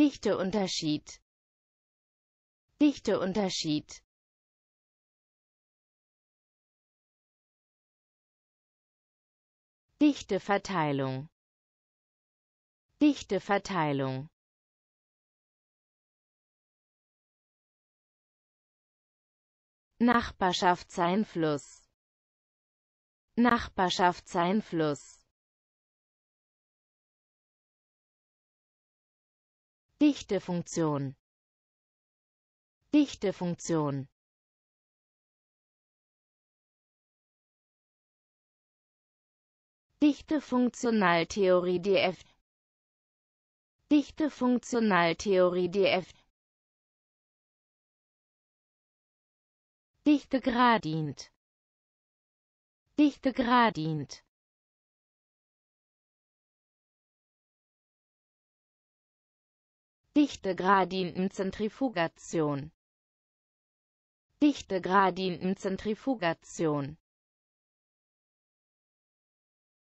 Dichteunterschied Dichteunterschied Dichteverteilung Dichteverteilung Nachbarschaftseinfluss Nachbarschaftseinfluss Dichtefunktion Dichtefunktion Dichte Funktionaltheorie DF Dichte Funktionaltheorie DF Dichte Gradient Dichte Gradient Dichte-Gradienten-Zentrifugation Dichte-Gradienten-Zentrifugation